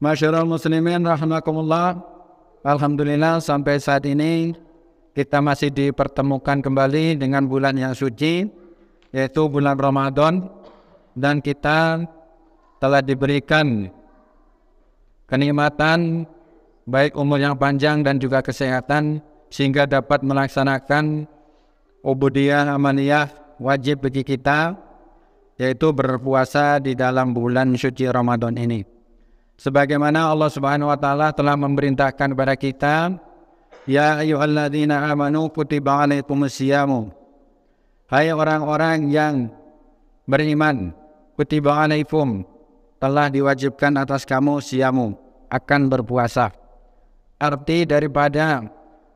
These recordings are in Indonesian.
Masyarakat muslimin rahimakumullah. Alhamdulillah sampai saat ini kita masih dipertemukan kembali dengan bulan yang suci yaitu bulan Ramadan dan kita telah diberikan kenikmatan baik umur yang panjang dan juga kesehatan sehingga dapat melaksanakan ubudiyah amaniyah wajib bagi kita yaitu berpuasa di dalam bulan suci Ramadan ini sebagaimana Allah Subhanahu wa taala telah memerintahkan kepada kita ya ayyuhalladzina amanu kutiba alaikumusyiyamu hai orang-orang yang beriman kutiba alaikum telah diwajibkan atas kamu siamu akan berpuasa arti daripada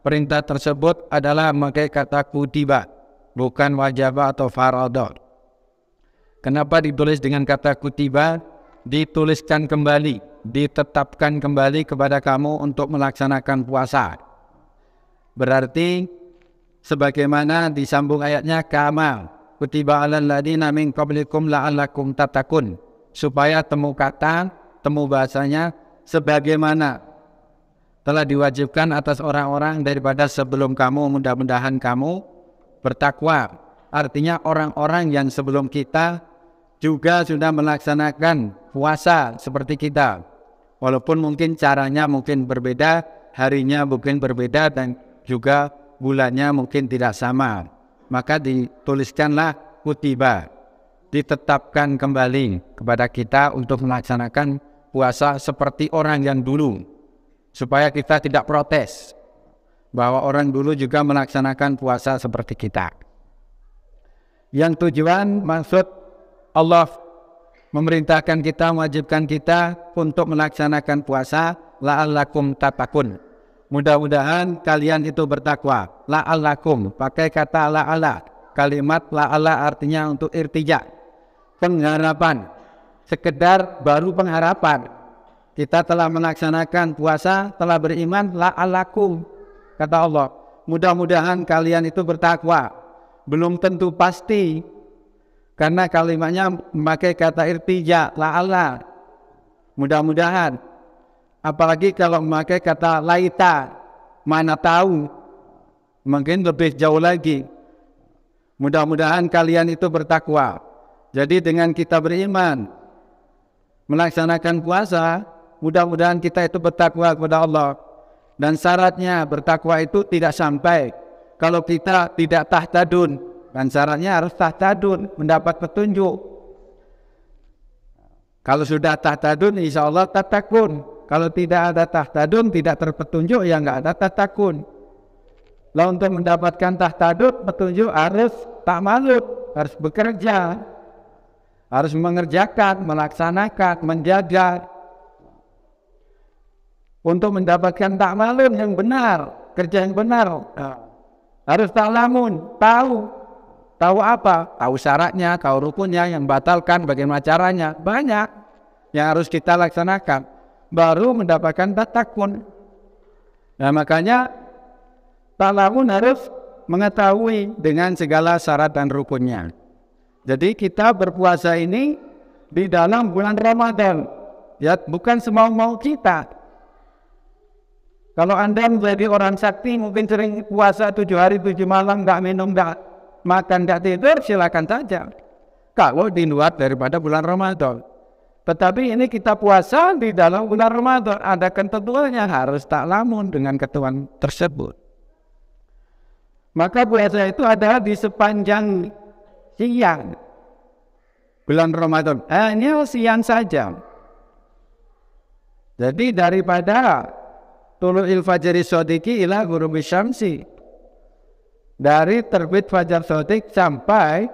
perintah tersebut adalah memakai kata kutiba bukan wajaba atau farada kenapa ditulis dengan kata kutiba dituliskan kembali ditetapkan kembali kepada kamu untuk melaksanakan puasa. Berarti sebagaimana disambung ayatnya kamal kutiba alal ladina min qablikum la'allakum tatakun supaya temu kata temu bahasanya sebagaimana telah diwajibkan atas orang-orang daripada sebelum kamu mudah-mudahan kamu bertakwa artinya orang-orang yang sebelum kita juga sudah melaksanakan puasa seperti kita walaupun mungkin caranya mungkin berbeda, harinya mungkin berbeda dan juga bulannya mungkin tidak sama. Maka dituliskanlah kutiba, ditetapkan kembali kepada kita untuk melaksanakan puasa seperti orang yang dulu. Supaya kita tidak protes bahwa orang dulu juga melaksanakan puasa seperti kita. Yang tujuan maksud Allah memerintahkan kita, mewajibkan kita untuk melaksanakan puasa la la'allakum tapakun. Mudah-mudahan kalian itu bertakwa. la La'allakum, pakai kata la'ala. Kalimat la la'ala artinya untuk irtija. Pengharapan. Sekedar baru pengharapan. Kita telah melaksanakan puasa, telah beriman, la la'allakum. Kata Allah, mudah-mudahan kalian itu bertakwa. Belum tentu pasti karena kalimatnya memakai kata irtija ala, mudah-mudahan apalagi kalau memakai kata laita mana tahu mungkin lebih jauh lagi mudah-mudahan kalian itu bertakwa jadi dengan kita beriman melaksanakan puasa mudah-mudahan kita itu bertakwa kepada Allah dan syaratnya bertakwa itu tidak sampai kalau kita tidak tahtadun dan syaratnya harus tahtadun, mendapat petunjuk. Kalau sudah tahtadun, insya Allah tatakun. Kalau tidak ada tahtadun, tidak terpetunjuk, ya nggak ada tatakun. Lalu untuk mendapatkan tahtadun, petunjuk harus tak malut, harus bekerja, harus mengerjakan, melaksanakan, menjaga. Untuk mendapatkan tak yang benar, kerja yang benar, harus tak lamun, tahu Tahu apa? Tahu syaratnya, tahu rukunnya, yang batalkan, bagaimana caranya. Banyak yang harus kita laksanakan. Baru mendapatkan tatakun. Nah makanya talawun harus mengetahui dengan segala syarat dan rukunnya. Jadi kita berpuasa ini di dalam bulan Ramadan. Ya, bukan semau-mau kita. Kalau Anda menjadi orang sakti mungkin sering puasa tujuh hari tujuh malam nggak minum nggak Makan tidak tidur silakan saja. Kalau di luar daripada bulan Ramadan. Tetapi ini kita puasa di dalam bulan Ramadan. Ada ketentuannya harus tak lamun dengan ketentuan tersebut. Maka puasa itu adalah di sepanjang siang bulan Ramadan. Hanya eh, siang saja. Jadi daripada tulul il sodiki ila guru syamsi dari terbit fajar sotik sampai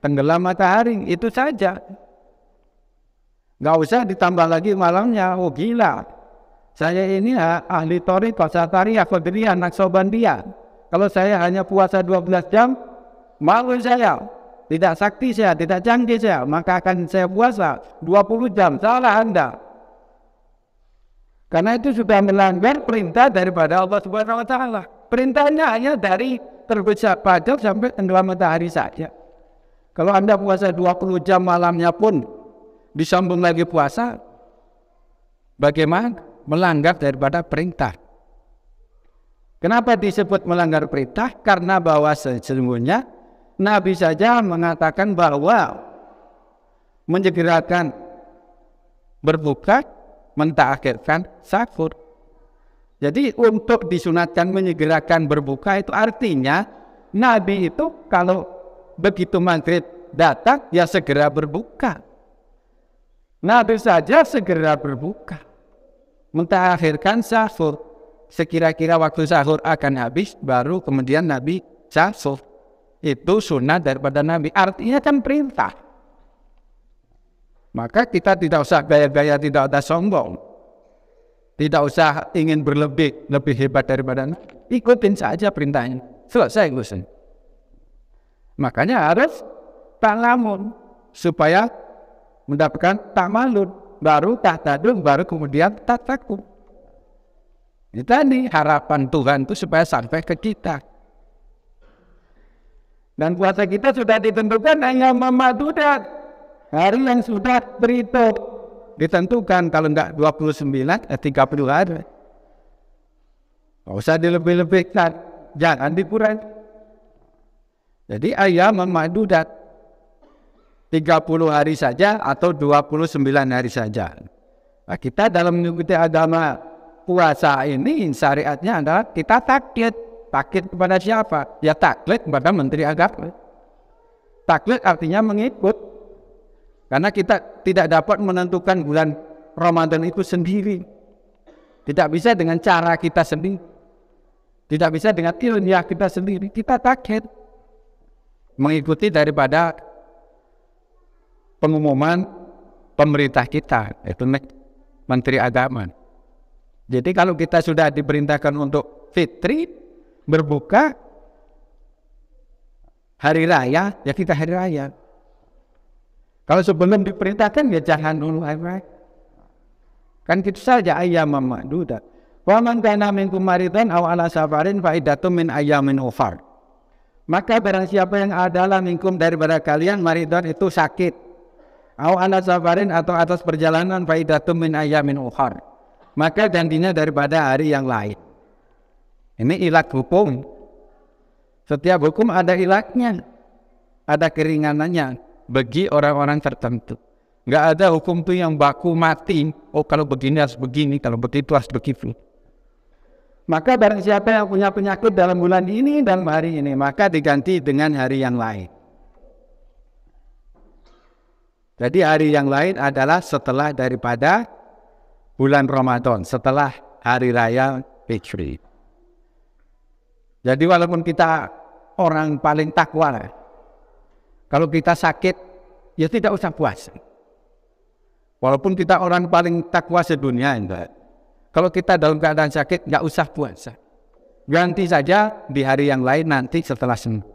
tenggelam matahari itu saja nggak usah ditambah lagi malamnya oh gila saya ini ha, ahli puasa toriko satari anak Sobandia. kalau saya hanya puasa 12 jam malu saya tidak sakti saya tidak canggih saya maka akan saya puasa 20 jam salah anda karena itu sudah melanggar perintah daripada Allah Subhanahu wa taala. Perintahnya hanya dari terbesar fajar sampai tenggelam matahari saja. Kalau Anda puasa 20 jam malamnya pun disambung lagi puasa, bagaimana melanggar daripada perintah? Kenapa disebut melanggar perintah? Karena bahwa sesungguhnya Nabi saja mengatakan bahwa menyegerakan berbuka, mentaakhirkan sahur. Jadi untuk disunatkan menyegerakan berbuka itu artinya Nabi itu kalau begitu maghrib datang ya segera berbuka. Nabi saja segera berbuka. Menterakhirkan sahur. Sekira-kira waktu sahur akan habis baru kemudian Nabi sahur. Itu sunat daripada Nabi. Artinya kan perintah. Maka kita tidak usah gaya-gaya tidak ada sombong tidak usah ingin berlebih, lebih hebat daripada Nabi. Ikutin saja perintahnya. Selesai urusan. Makanya harus talamun supaya mendapatkan tamalun baru tahtadun baru kemudian tatakum itu tadi harapan Tuhan itu supaya sampai ke kita dan puasa kita sudah ditentukan hanya memadudat hari yang sudah terhitung ditentukan kalau enggak 29 eh, 30 hari. Enggak usah dilebih-lebihkan, jangan dikurangi. Jadi ayam memadudat 30 hari saja atau 29 hari saja. Nah, kita dalam mengikuti agama puasa ini syariatnya adalah kita taklid. Taklid kepada siapa? Ya taklid kepada menteri agama. Taklid artinya mengikut karena kita tidak dapat menentukan bulan Ramadan itu sendiri. Tidak bisa dengan cara kita sendiri. Tidak bisa dengan ilmiah kita sendiri. Kita target mengikuti daripada pengumuman pemerintah kita, itu Menteri Agama. Jadi kalau kita sudah diperintahkan untuk fitri, berbuka, hari raya, ya kita hari raya. Kalau sebelum diperintahkan ya jangan dulu baik Kan gitu saja ayam mamaduda. Wa man kana minkum maridan aw ala safarin fa min ayamin ufar. Maka barang siapa yang adalah minkum daripada kalian maridan itu sakit. Aw ala safarin atau atas perjalanan fa min ayamin ukhar. Maka gantinya daripada hari yang lain. Ini ilak hukum. Setiap hukum ada ilaknya, ada keringanannya bagi orang-orang tertentu. Nggak ada hukum tuh yang baku mati. Oh kalau begini harus begini, kalau begitu harus begitu. Maka barang siapa yang punya penyakit dalam bulan ini dan hari ini, maka diganti dengan hari yang lain. Jadi hari yang lain adalah setelah daripada bulan Ramadan, setelah hari raya Fitri. Jadi walaupun kita orang paling takwa, kalau kita sakit, ya tidak usah puasa. Walaupun kita orang paling takwa sedunia, enggak. Kalau kita dalam keadaan sakit, nggak usah puasa. Ganti saja di hari yang lain nanti setelah sembuh.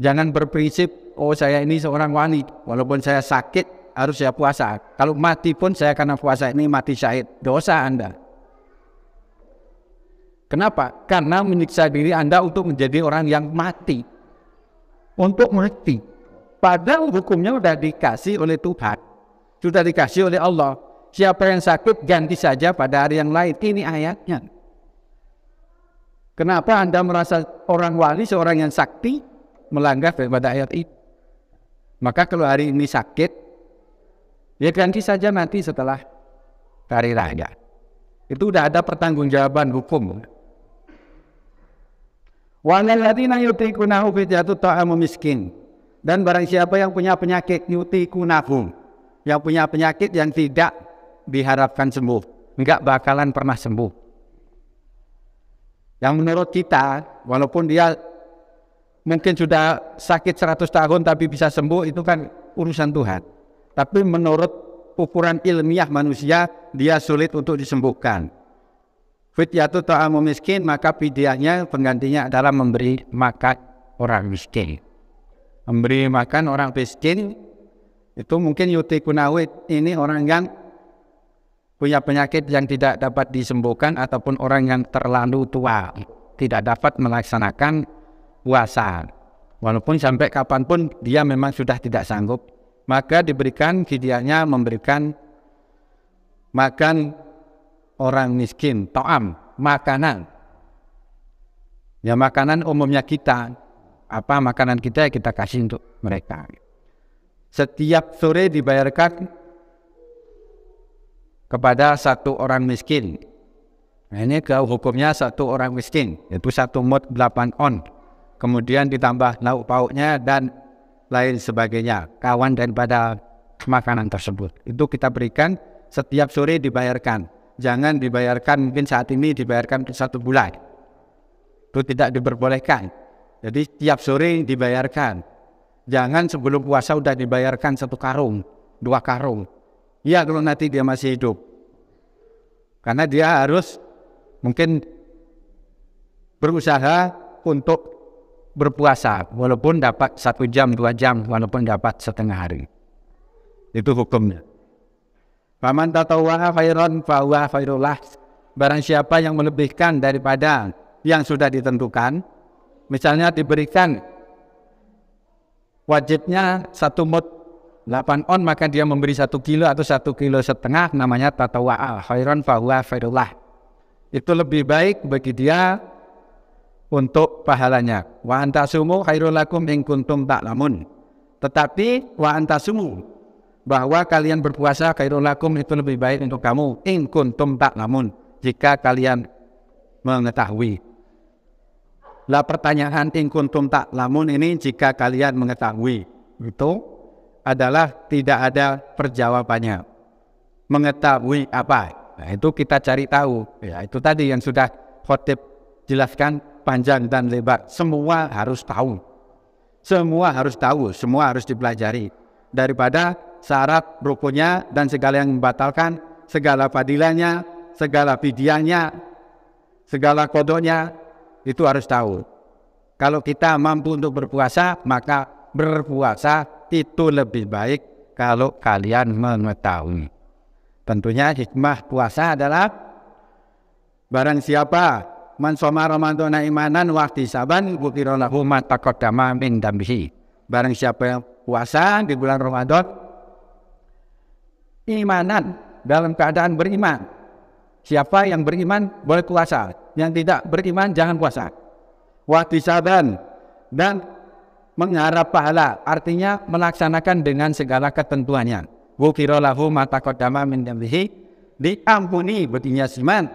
Jangan berprinsip, oh saya ini seorang wanit, walaupun saya sakit harus saya puasa. Kalau mati pun saya karena puasa ini mati syahid, dosa Anda. Kenapa? Karena menyiksa diri Anda untuk menjadi orang yang mati untuk mati. Padahal hukumnya sudah dikasih oleh Tuhan. Sudah dikasih oleh Allah. Siapa yang sakit ganti saja pada hari yang lain. Ini ayatnya. Kenapa Anda merasa orang wali, seorang yang sakti melanggar pada ayat itu? Maka kalau hari ini sakit, ya ganti saja nanti setelah hari raya. Itu sudah ada pertanggungjawaban hukum. Waladina yutikunahu fitiatu ta'amu miskin. Dan barang siapa yang punya penyakit yutikunahu. Yang punya penyakit yang tidak diharapkan sembuh. Enggak bakalan pernah sembuh. Yang menurut kita, walaupun dia mungkin sudah sakit 100 tahun tapi bisa sembuh, itu kan urusan Tuhan. Tapi menurut ukuran ilmiah manusia, dia sulit untuk disembuhkan. Fityatu ta'amu miskin maka pidiahnya penggantinya adalah memberi makan orang miskin. Memberi makan orang miskin itu mungkin yuti kunawit ini orang yang punya penyakit yang tidak dapat disembuhkan ataupun orang yang terlalu tua tidak dapat melaksanakan puasa walaupun sampai kapanpun dia memang sudah tidak sanggup maka diberikan fidyahnya memberikan makan orang miskin, to'am, makanan. Ya makanan umumnya kita, apa makanan kita ya kita kasih untuk mereka. Setiap sore dibayarkan kepada satu orang miskin. Nah, ini ke hukumnya satu orang miskin, yaitu satu mod 8 on. Kemudian ditambah lauk pauknya dan lain sebagainya, kawan daripada makanan tersebut. Itu kita berikan setiap sore dibayarkan jangan dibayarkan mungkin saat ini dibayarkan satu bulan itu tidak diperbolehkan jadi tiap sore dibayarkan jangan sebelum puasa sudah dibayarkan satu karung dua karung ya kalau nanti dia masih hidup karena dia harus mungkin berusaha untuk berpuasa walaupun dapat satu jam dua jam walaupun dapat setengah hari itu hukumnya Faman tatawa khairan fahuwa khairullah. Barang siapa yang melebihkan daripada yang sudah ditentukan, misalnya diberikan wajibnya satu mut 8 on maka dia memberi satu kilo atau satu kilo setengah namanya tatawwa'a khairan fahuwa khairullah. Itu lebih baik bagi dia untuk pahalanya. Wa sumu, khairul lakum ing kuntum ta'lamun. Tetapi wa sumu bahwa kalian berpuasa kairul lakum itu lebih baik untuk kamu in kuntum namun jika kalian mengetahui. Lah pertanyaan in kuntum lamun ini jika kalian mengetahui itu adalah tidak ada perjawabannya. Mengetahui apa? Nah, itu kita cari tahu. Ya, itu tadi yang sudah khotib jelaskan panjang dan lebar. Semua harus tahu. Semua harus tahu, semua harus dipelajari. Daripada syarat rukunnya dan segala yang membatalkan, segala fadilahnya, segala fidyahnya, segala kodonya, itu harus tahu. Kalau kita mampu untuk berpuasa, maka berpuasa itu lebih baik kalau kalian mengetahui. Tentunya hikmah puasa adalah barang siapa man soma imanan waktu saban buktirolahu ma takut min dambihi. Barang siapa yang puasa di bulan Ramadan imanan dalam keadaan beriman. Siapa yang beriman boleh puasa, yang tidak beriman jangan puasa. saban dan mengharap pahala, artinya melaksanakan dengan segala ketentuannya. Wukirolahu mata kodama min diampuni betinya siman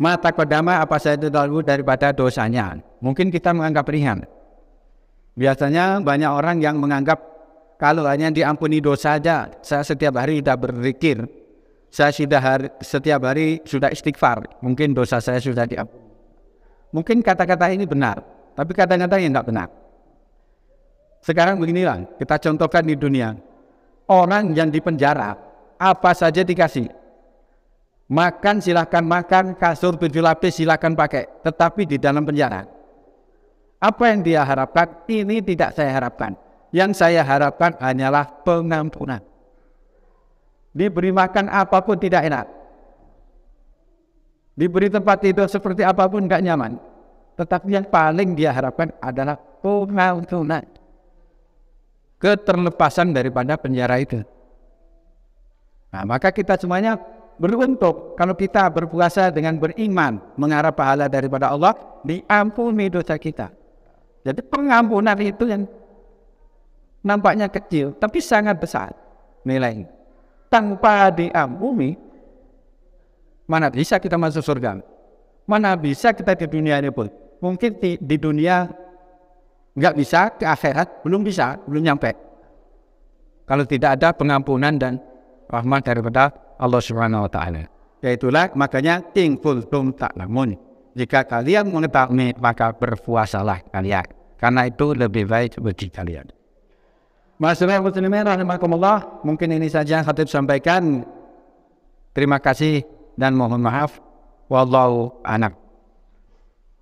mata kodama apa saja dahulu daripada dosanya mungkin kita menganggap ringan biasanya banyak orang yang menganggap kalau hanya diampuni dosa saja, saya setiap hari sudah berzikir, saya sudah hari, setiap hari sudah istighfar, mungkin dosa saya sudah diampuni. Mungkin kata-kata ini benar, tapi kata-kata yang tidak benar. Sekarang beginilah, kita contohkan di dunia. Orang yang dipenjara, apa saja dikasih. Makan silahkan makan, kasur tujuh lapis silahkan pakai. Tetapi di dalam penjara. Apa yang dia harapkan, ini tidak saya harapkan. Yang saya harapkan hanyalah pengampunan. Diberi makan apapun tidak enak. Diberi tempat tidur seperti apapun nggak nyaman. Tetapi yang paling dia harapkan adalah pengampunan. Keterlepasan daripada penjara itu. Nah, maka kita semuanya beruntung kalau kita berpuasa dengan beriman mengharap pahala daripada Allah diampuni dosa kita. Jadi pengampunan itu yang nampaknya kecil tapi sangat besar nilai Tanpa diampuni mana bisa kita masuk surga? Mana bisa kita di dunia ini pun? Mungkin di, di dunia nggak bisa, ke akhirat belum bisa, belum nyampe. Kalau tidak ada pengampunan dan rahmat daripada Allah Subhanahu wa taala. Yaitulah makanya tingful tum taklamun. Jika kalian mengetahui maka berpuasalah kalian. Karena itu lebih baik bagi kalian. Masyarakat muslimin rahimakumullah, mungkin ini saja yang khatib sampaikan. Terima kasih dan mohon maaf. Wallahu anak.